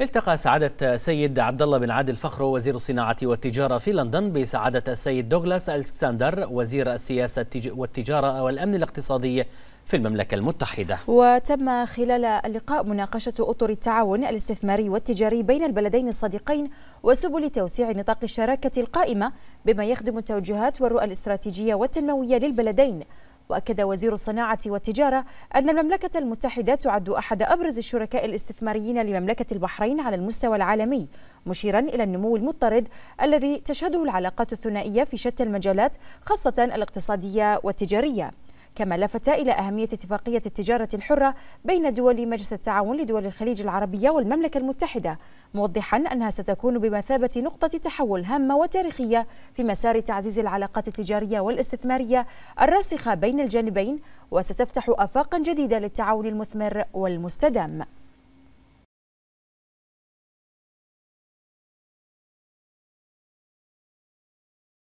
التقى سعادة السيد عبد الله بن عادل فخرو وزير الصناعة والتجارة في لندن بسعادة السيد دوغلاس ألكسندر وزير السياسة والتجارة والأمن الاقتصادي في المملكة المتحدة وتم خلال اللقاء مناقشة أطر التعاون الاستثماري والتجاري بين البلدين الصديقين وسبل توسيع نطاق الشراكة القائمة بما يخدم التوجهات والرؤى الاستراتيجية والتنموية للبلدين وأكد وزير الصناعة والتجارة أن المملكة المتحدة تعد أحد أبرز الشركاء الاستثماريين لمملكة البحرين على المستوى العالمي مشيرا إلى النمو المضطرد الذي تشهده العلاقات الثنائية في شتى المجالات خاصة الاقتصادية والتجارية كما لفت إلى أهمية اتفاقية التجارة الحرة بين دول مجلس التعاون لدول الخليج العربية والمملكة المتحدة موضحا أنها ستكون بمثابة نقطة تحول هامة وتاريخية في مسار تعزيز العلاقات التجارية والاستثمارية الراسخة بين الجانبين وستفتح آفاقا جديدة للتعاون المثمر والمستدام